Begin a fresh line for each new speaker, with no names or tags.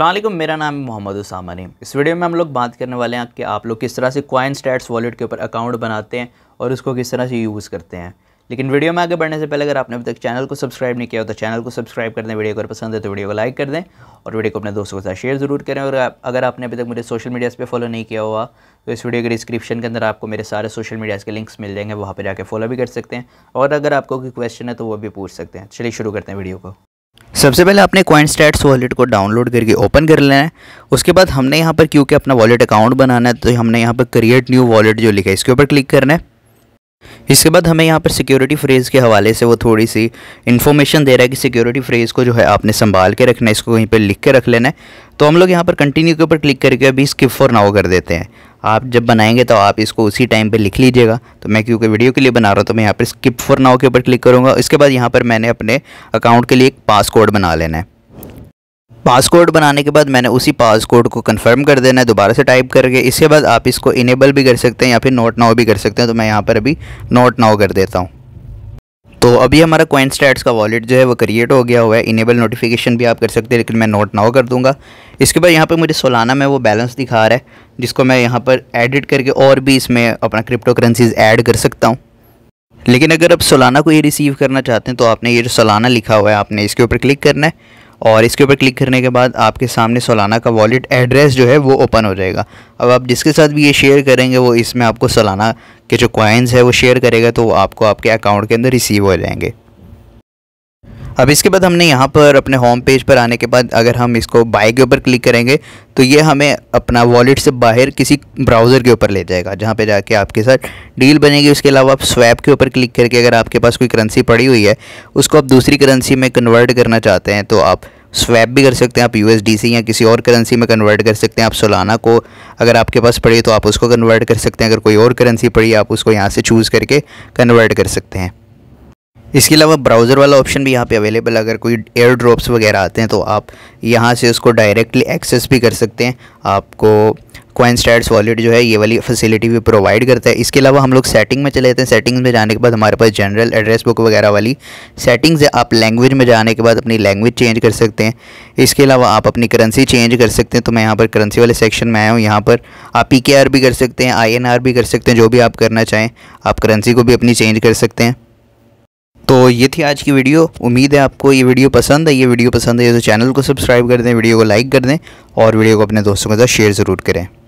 असलम मेरा नाम है मोहम्मद उसामा इस वीडियो में हम लोग बात करने वाले हैं कि आप लोग किस तरह से क्वाइन स्टैट्स वॉलेट के ऊपर अकाउंट बनाते हैं और उसको किस तरह से यूज़ करते हैं लेकिन वीडियो में आगे बढ़ने से पहले अगर आपने अभी तक चैनल को सब्सक्राइब नहीं किया हो तो चैनल को सब्सक्राइब कर दें वीडियो अगर पसंद है तो वीडियो को लाइक कर दें और वीडियो को अपने दोस्तों के साथ शेयर ज़रूर करें और अगर आपने अभी तक मुझे सोशल मीडियाज़ पर फॉलो नहीं किया हुआ तो इस वीडियो के डिस्क्रिप्शन के अंदर आपको मेरे सारे सोशल मीडियाज़ के लिंक्स मिल जाएंगे वहाँ पर जाकर फॉलो भी कर सकते हैं और अगर आपको कोई क्वेश्चन है तो वो भी पूछ सकते हैं चलिए शुरू करते हैं वीडियो को सबसे पहले आपने क्वाइन स्टैट्स वॉलेट को डाउनलोड करके ओपन कर लेना है उसके बाद हमने यहाँ पर क्योंकि अपना वॉलेट अकाउंट बनाना है तो हमने यहाँ पर क्रिएट न्यू वॉलेट जो लिखा है इसके ऊपर क्लिक करना है इसके बाद हमें यहाँ पर सिक्योरिटी फ्रेज़ के हवाले से वो थोड़ी सी इन्फॉर्मेशन दे रहा है कि सिक्योरिटी फ्रेज़ को जो है आपने संभाल के रखना है इसको कहीं पर लिख के रख लेना है तो हम लोग यहाँ पर कंटिन्यू के ऊपर क्लिक करके अभी स्किप फॉर नाउ कर देते हैं आप जब बनाएंगे तो आप इसको उसी टाइम पे लिख लीजिएगा तो मैं क्योंकि वीडियो के लिए बना रहा हूँ तो मैं यहाँ पर स्किप फॉर नाव के ऊपर क्लिक करूँगा इसके बाद यहाँ पर मैंने अपने अकाउंट के लिए एक पासकोड बना लेना है पासकोड बनाने के बाद मैंने उसी पासकोड को कंफर्म कर देना है दोबारा से टाइप करके इसके बाद आप इसको इनेबल भी कर सकते हैं या फिर नोट नाव भी कर सकते हैं तो मैं यहाँ पर अभी नोट नाव कर देता हूँ तो अभी हमारा कॉइन स्टैट्स का वॉलेट जो है वो क्रिएट हो गया हुआ है इनेबल नोटिफिकेशन भी आप कर सकते हैं लेकिन मैं नोट नाउ कर दूंगा इसके बाद यहाँ पर मुझे सोलाना में वो बैलेंस दिखा रहा है जिसको मैं यहाँ पर एडिट करके और भी इसमें अपना क्रिप्टो करेंसीज ऐड कर सकता हूँ लेकिन अगर आप सोलाना को ये रिसीव करना चाहते हैं तो आपने ये जो सोलाना लिखा हुआ है आपने इसके ऊपर क्लिक करना है और इसके ऊपर क्लिक करने के बाद आपके सामने सोलाना का वॉलेट एड्रेस जो है वो ओपन हो जाएगा अब आप जिसके साथ भी ये शेयर करेंगे वो इसमें आपको सोलाना के जो कॉइन्स है वो शेयर करेगा तो आपको आपके अकाउंट के अंदर रिसीव हो जाएंगे अब इसके बाद हमने यहाँ पर अपने होम पेज पर आने के बाद अगर हम इसको बाय के ऊपर क्लिक करेंगे तो ये हमें अपना वॉलेट से बाहर किसी ब्राउज़र के ऊपर ले जाएगा जहाँ पे जाके आपके साथ डील बनेगी उसके अलावा आप स्वैप के ऊपर क्लिक करके अगर आपके पास कोई करेंसी पड़ी हुई है उसको आप दूसरी करेंसी में कन्वर्ट करना चाहते हैं तो आप स्वैप भी कर सकते हैं आप यूएसडीसी या किसी और करेंसी में कन्वर्ट कर सकते हैं आप सोलाना को अगर आपके पास पड़ी तो आप उसको कन्वर्ट कर सकते हैं अगर कोई और करेंसी पड़ी आप उसको यहाँ से चूज़ करके कन्वर्ट कर सकते हैं इसके अलावा ब्राउज़र वाला ऑप्शन भी यहाँ पे अवेलेबल है अगर कोई एयर ड्रॉप्स वगैरह आते हैं तो आप यहाँ से उसको डायरेक्टली एक्सेस भी कर सकते हैं आपको कोइन स्टैट्स वॉलेट जो है ये वाली फैसिलिटी भी प्रोवाइड करता है इसके अलावा हम लोग सेटिंग में चले जाते हैं सेटिंग्स में जाने के बाद हमारे पास जनरल एड्रेस बुक वगैरह वाली सेटिंग्स है आप लैंग्वेज में जाने के बाद अपनी लैंग्वेज चेंज कर सकते हैं इसके अलावा आप अपनी करेंसी चेंज कर सकते हैं तो मैं यहाँ पर करेंसी वाले सेक्शन में आया हूँ यहाँ पर आप पी भी कर सकते हैं आई भी कर सकते हैं जो भी आप करना चाहें आप करेंसी को भी अपनी चेंज कर सकते हैं तो ये थी आज की वीडियो उम्मीद है आपको ये वीडियो पसंद है ये वीडियो पसंद है तो चैनल को सब्सक्राइब कर दें वीडियो को लाइक कर दें और वीडियो को अपने दोस्तों के साथ शेयर ज़रूर करें